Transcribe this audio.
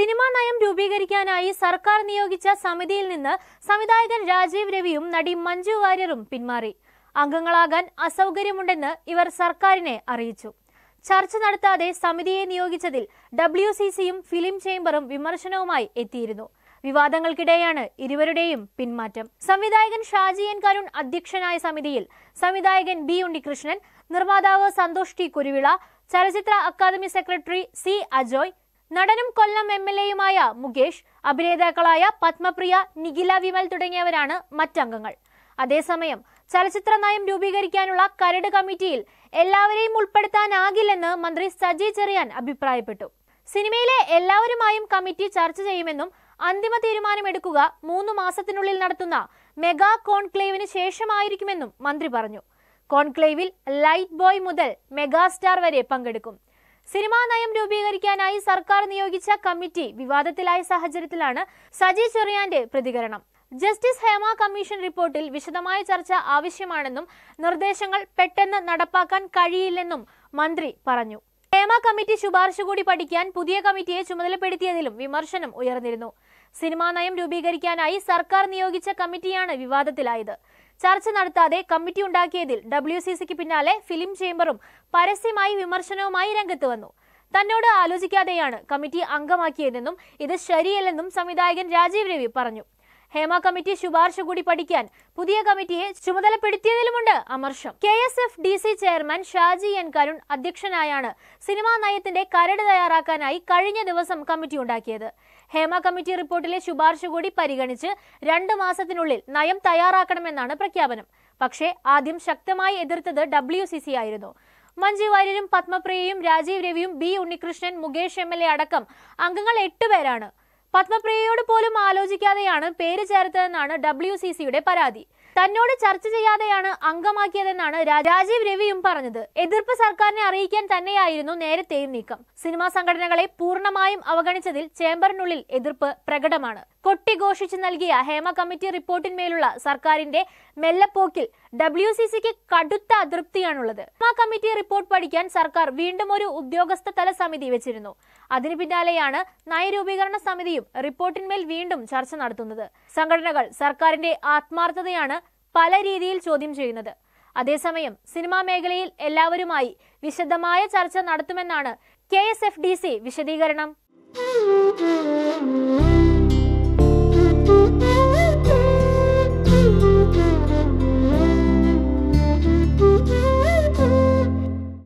cinema നയം രൂപീകരിക്കാനായി സർക്കാർ നിയോഗിച്ച സമിതിയിൽ നിന്ന് സംവിധായകൻ രാജീവ് രവിയും നടി മഞ്ജു വാര്യറും പിന്മാറി അംഗങ്ങളാകാൻ അസൗകര്യമുണ്ടെന്ന് ഇവർ സർക്കാരിനെ അറിയിച്ചു ചർച്ച നടത്താതെ സമിതിയെ നിയോഗിച്ചതിൽ ഡബ്ല്യു സി സിയും ഫിലിം ചേംബറും വിമർശനവുമായി എത്തിയിരുന്നു വിവാദങ്ങൾക്കിടെയാണ് ഇരുവരുടെയും പിന്മാറ്റം സംവിധായകൻ ഷാജി എൻ കരുൺ അധ്യക്ഷനായ സമിതിയിൽ സംവിധായകൻ ബി ഉണ്ണികൃഷ്ണൻ നിർമ്മാതാവ് സന്തോഷ് ടി കുരുവിള ചലച്ചിത്ര അക്കാദമി സെക്രട്ടറി സി അജോയ് നടനും കൊല്ലം എം എൽ എയുമായ മുകേഷ് അഭിനേതാക്കളായ പത്മപ്രിയ നിഖില വിമൽ തുടങ്ങിയവരാണ് മറ്റംഗങ്ങൾ അതേസമയം ചലച്ചിത്ര നയം രൂപീകരിക്കാനുള്ള കരട് കമ്മിറ്റിയിൽ എല്ലാവരെയും ഉൾപ്പെടുത്താനാകില്ലെന്ന് മന്ത്രി സജി ചെറിയാൻ അഭിപ്രായപ്പെട്ടു സിനിമയിലെ എല്ലാവരുമായും കമ്മിറ്റി ചർച്ച ചെയ്യുമെന്നും അന്തിമ തീരുമാനമെടുക്കുക മൂന്ന് മാസത്തിനുള്ളിൽ നടത്തുന്ന മെഗാ കോൺക്ലേവിന് ശേഷമായിരിക്കുമെന്നും മന്ത്രി പറഞ്ഞു കോൺക്ലേവിൽ ലൈറ്റ് ബോയ് മുതൽ മെഗാസ്റ്റാർ വരെ പങ്കെടുക്കും സിനിമാ നയം രൂപീകരിക്കാനായി സർക്കാർ നിയോഗിച്ച കമ്മിറ്റി വിവാദത്തിലായ സാഹചര്യത്തിലാണ് സജി ചെറിയാന്റെ പ്രതികരണം ജസ്റ്റിസ് ഹേമ കമ്മീഷൻ റിപ്പോർട്ടിൽ വിശദമായ ചർച്ച ആവശ്യമാണെന്നും നിർദ്ദേശങ്ങൾ പെട്ടെന്ന് നടപ്പാക്കാൻ കഴിയില്ലെന്നും മന്ത്രി പറഞ്ഞു ഹേമ കമ്മിറ്റി ശുപാർശ കൂടി പഠിക്കാൻ പുതിയ കമ്മിറ്റിയെ ചുമതലപ്പെടുത്തിയതിലും വിമർശനം ഉയർന്നിരുന്നു സിനിമാ നയം രൂപീകരിക്കാനായി സർക്കാർ നിയോഗിച്ച കമ്മിറ്റിയാണ് വിവാദത്തിലായത് ചർച്ച നടത്താതെ കമ്മിറ്റി ഉണ്ടാക്കിയതിൽ ഡബ്ല്യു സി സിക്ക് പിന്നാലെ ഫിലിം ചേംബറും പരസ്യമായി വിമർശനവുമായി രംഗത്ത് വന്നു തന്നോട് ആലോചിക്കാതെയാണ് കമ്മിറ്റി അംഗമാക്കിയതെന്നും ഇത് ശരിയല്ലെന്നും സംവിധായകൻ രാജീവ് രവി പറഞ്ഞു ഹേമ കമ്മിറ്റി ശുപാർശ കൂടി പഠിക്കാൻ പുതിയ കമ്മിറ്റിയെ ചുമതലപ്പെടുത്തിയതിലുമുണ്ട് അമർഷം K S F D C chairman Shaji N Karun അധ്യക്ഷനായാണ് സിനിമാ നയത്തിന്റെ കരട് തയ്യാറാക്കാനായി കഴിഞ്ഞ ദിവസം കമ്മിറ്റി ഉണ്ടാക്കിയത് ഹേമ കമ്മിറ്റി റിപ്പോർട്ടിലെ ശുപാർശ കൂടി പരിഗണിച്ച് രണ്ട് മാസത്തിനുള്ളിൽ നയം തയ്യാറാക്കണമെന്നാണ് പ്രഖ്യാപനം പക്ഷേ ആദ്യം ശക്തമായി എതിർത്തത് ഡബ്ല്യു സി സി ആയിരുന്നു മഞ്ജു വാര്യരും പത്മപ്രിയയും രാജീവ് രവിയും B Unnikrishnan Mukesh M L A അടക്കം അംഗങ്ങൾ എട്ടുപേരാണ് പത്മപ്രിയയോട് പോലും ആലോചിക്കാതെയാണ് പേര് ചേർത്തതെന്നാണ് ഡബ്ല്യു പരാതി തന്നോട് ചർച്ച ചെയ്യാതെയാണ് അംഗമാക്കിയതെന്നാണ് രാജീവ് രവിയും പറഞ്ഞത് എതിർപ്പ് സർക്കാരിനെ അറിയിക്കാൻ തന്നെയായിരുന്നു നേരത്തെയും നീക്കം സിനിമാ സംഘടനകളെ പൂർണ്ണമായും അവഗണിച്ചതിൽ ചേംബറിനുള്ളിൽ എതിർപ്പ് പ്രകടമാണ് കൊട്ടിഘോഷിച്ച് നൽകിയ ഹേമ കമ്മിറ്റി റിപ്പോർട്ടിന്മേലുള്ള സർക്കാരിന്റെ മെല്ലപ്പോക്കിൽ ഡബ്ല്യു സി സിക്ക് കടുത്ത അതൃപ്തിയാണുള്ളത് ഹേമ കമ്മിറ്റി റിപ്പോർട്ട് പഠിക്കാൻ സർക്കാർ വീണ്ടും ഒരു ഉദ്യോഗസ്ഥ തല സമിതി വെച്ചിരുന്നു അതിനു പിന്നാലെയാണ് നയരൂപീകരണ സമിതിയും റിപ്പോർട്ടിന്മേൽ വീണ്ടും ചർച്ച നടത്തുന്നത് സംഘടനകൾ സർക്കാരിന്റെ ആത്മാർത്ഥതയാണ് പല രീതിയിൽ ചോദ്യം ചെയ്യുന്നത് അതേസമയം സിനിമാ മേഖലയിൽ എല്ലാവരുമായി വിശദമായ ചർച്ച നടത്തുമെന്നാണ് K S F D C വിശദീകരണം